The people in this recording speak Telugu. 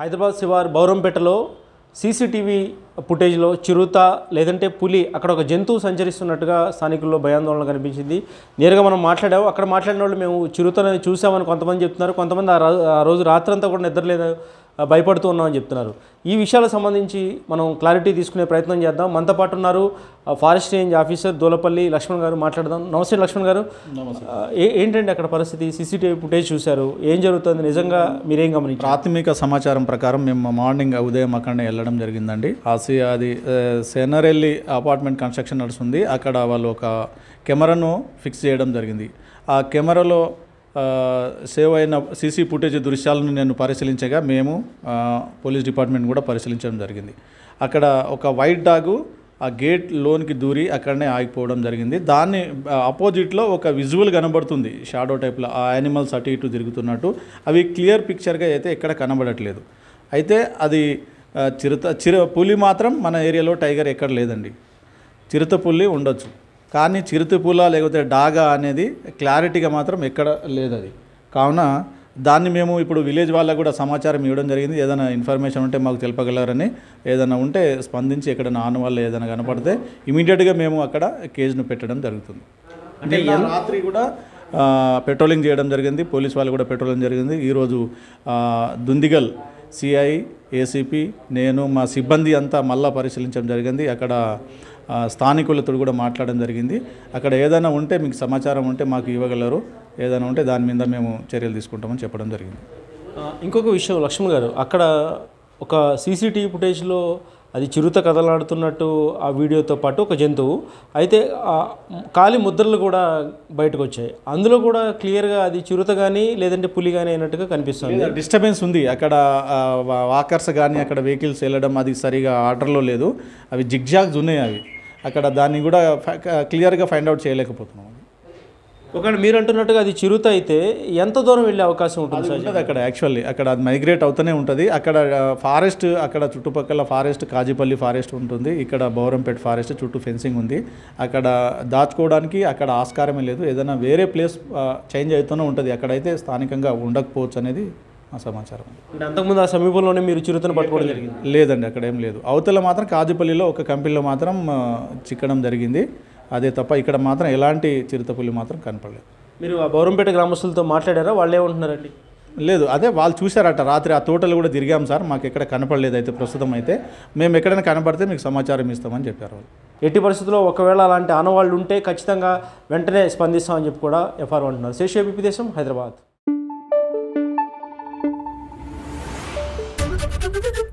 హైదరాబాద్ శివారు బౌరంపేటలో సీసీటీవీ ఫుటేజ్లో చిరుత లేదంటే పులి అక్కడ ఒక జంతువు సంచరిస్తున్నట్టుగా స్థానికుల్లో భయాందోళన కనిపించింది నేరుగా మనం మాట్లాడాము అక్కడ మాట్లాడిన వాళ్ళు మేము చిరుతని చూసామని కొంతమంది చెప్తున్నారు కొంతమంది ఆ రోజు రాత్రంతా కూడా నిద్రలేదు భయపడుతూ ఉన్నామని చెప్తున్నారు ఈ విషయాలకు సంబంధించి మనం క్లారిటీ తీసుకునే ప్రయత్నం చేద్దాం మనతో పాటు ఉన్నారు forest range officer Dulapalli Laxman గారు మాట్లాడదాం నమస్తే లక్ష్మణ్ గారు ఏంటండి అక్కడ పరిస్థితి సీసీటీవీ ఫుటేజ్ చూశారు ఏం జరుగుతుంది నిజంగా మీరేం గమనించారు ప్రాథమిక సమాచారం ప్రకారం మేము మార్నింగ్ ఉదయం అక్కడనే వెళ్ళడం జరిగిందండి ఆ సి అది సెనరెల్లి అపార్ట్మెంట్ కన్స్ట్రక్షన్ నడుస్తుంది అక్కడ వాళ్ళు ఒక కెమెరాను ఫిక్స్ చేయడం జరిగింది ఆ కెమెరాలో సేవ్ అయిన సీసీ ఫుటేజ్ దృశ్యాలను నేను పరిశీలించగా మేము పోలీస్ డిపార్ట్మెంట్ కూడా పరిశీలించడం జరిగింది అక్కడ ఒక వైట్ డాగు ఆ గేట్ లోనికి దూరి అక్కడనే ఆగిపోవడం జరిగింది దాన్ని అపోజిట్లో ఒక విజువల్ కనబడుతుంది షాడో టైప్లో ఆ యానిమల్స్ అటు ఇటు తిరుగుతున్నట్టు అవి క్లియర్ పిక్చర్గా అయితే ఎక్కడ కనబడట్లేదు అయితే అది చిరుత చిర పులి మాత్రం మన ఏరియాలో టైగర్ ఎక్కడ లేదండి చిరుత పులి ఉండొచ్చు కానీ చిరుత పుల లేకపోతే డాగా అనేది క్లారిటీగా మాత్రం ఎక్కడ లేదు అది కావున దాన్ని మేము ఇప్పుడు విలేజ్ వాళ్ళకు కూడా సమాచారం ఇవ్వడం జరిగింది ఏదైనా ఇన్ఫర్మేషన్ ఉంటే మాకు తెలపగలరని ఏదైనా ఉంటే స్పందించి ఎక్కడ నాన్న వాళ్ళు ఏదైనా కనపడితే ఇమీడియట్గా మేము అక్కడ కేజ్ను పెట్టడం జరుగుతుంది అంటే రాత్రి కూడా పెట్రోలింగ్ చేయడం జరిగింది పోలీస్ వాళ్ళు కూడా పెట్రోలింగ్ జరిగింది ఈరోజు దుందిగల్ సిఐ ఏసీపీ నేను మా సిబ్బంది అంతా మళ్ళా పరిశీలించడం జరిగింది అక్కడ స్థానికులతో కూడా మాట్లాడడం జరిగింది అక్కడ ఏదైనా ఉంటే మీకు సమాచారం ఉంటే మాకు ఇవ్వగలరు ఏదైనా ఉంటే దాని మీద మేము చర్యలు తీసుకుంటామని చెప్పడం జరిగింది ఇంకొక విషయం లక్ష్మణ్ గారు అక్కడ ఒక సీసీటీవీ ఫుటేజ్లో అది చిరుత కదలాడుతున్నట్టు ఆ వీడియోతో పాటు ఒక జంతువు అయితే కాలి ముద్రలు కూడా బయటకు వచ్చాయి అందులో కూడా క్లియర్గా అది చిరుత కానీ లేదంటే పులి కానీ అయినట్టుగా కనిపిస్తుంది డిస్టర్బెన్స్ ఉంది అక్కడ వాకర్స్ కానీ అక్కడ వెహికల్స్ వెళ్ళడం అది సరిగా ఆర్డర్లో లేదు అవి జిగ్జాగ్స్ ఉన్నాయి అవి అక్కడ దాన్ని కూడా క్లియర్గా ఫైండ్ అవుట్ చేయలేకపోతున్నాం ఒకవేళ మీరు అంటున్నట్టుగా అది చిరుత అయితే ఎంత దూరం వెళ్ళే అవకాశం ఉంటుంది సార్ అక్కడ యాక్చువల్లీ అక్కడ అది మైగ్రేట్ అవుతూనే ఉంటుంది అక్కడ ఫారెస్ట్ అక్కడ చుట్టుపక్కల ఫారెస్ట్ కాజీపల్లి ఫారెస్ట్ ఉంటుంది ఇక్కడ బౌరంపేట ఫారెస్ట్ చుట్టూ ఫెన్సింగ్ ఉంది అక్కడ దాచుకోవడానికి అక్కడ ఆస్కారమే లేదు ఏదైనా వేరే ప్లేస్ చేంజ్ అవుతూనే ఉంటుంది అక్కడైతే స్థానికంగా ఉండకపోవచ్చు అనేది ఆ సమాచారం అంటే అంతకుముందు ఆ సమీపంలోనే మీరు చిరుతను పట్టుకోవడం జరిగింది లేదండి అక్కడ ఏం లేదు అవతల మాత్రం కాజుపల్లిలో ఒక కంపెనీలో మాత్రం చిక్కడం జరిగింది అదే తప్ప ఇక్కడ మాత్రం ఎలాంటి చిరుతపులి మాత్రం కనపడలేదు మీరు ఆ బౌరంపేట గ్రామస్తులతో మాట్లాడారా వాళ్ళు ఏమంటున్నారండి లేదు అదే వాళ్ళు చూశారట రాత్రి ఆ తోటలు కూడా తిరిగాం సార్ మాకు ఎక్కడ కనపడలేదు అయితే ప్రస్తుతం అయితే మేము ఎక్కడైనా కనపడితే మీకు సమాచారం ఇస్తామని చెప్పారు వాళ్ళు ఎట్టి పరిస్థితుల్లో ఒకవేళ అలాంటి ఆనవాళ్ళు ఉంటే ఖచ్చితంగా వెంటనే స్పందిస్తామని చెప్పి కూడా ఎఫ్ఆర్ అంటున్నారు శేషేపీ దేశం హైదరాబాద్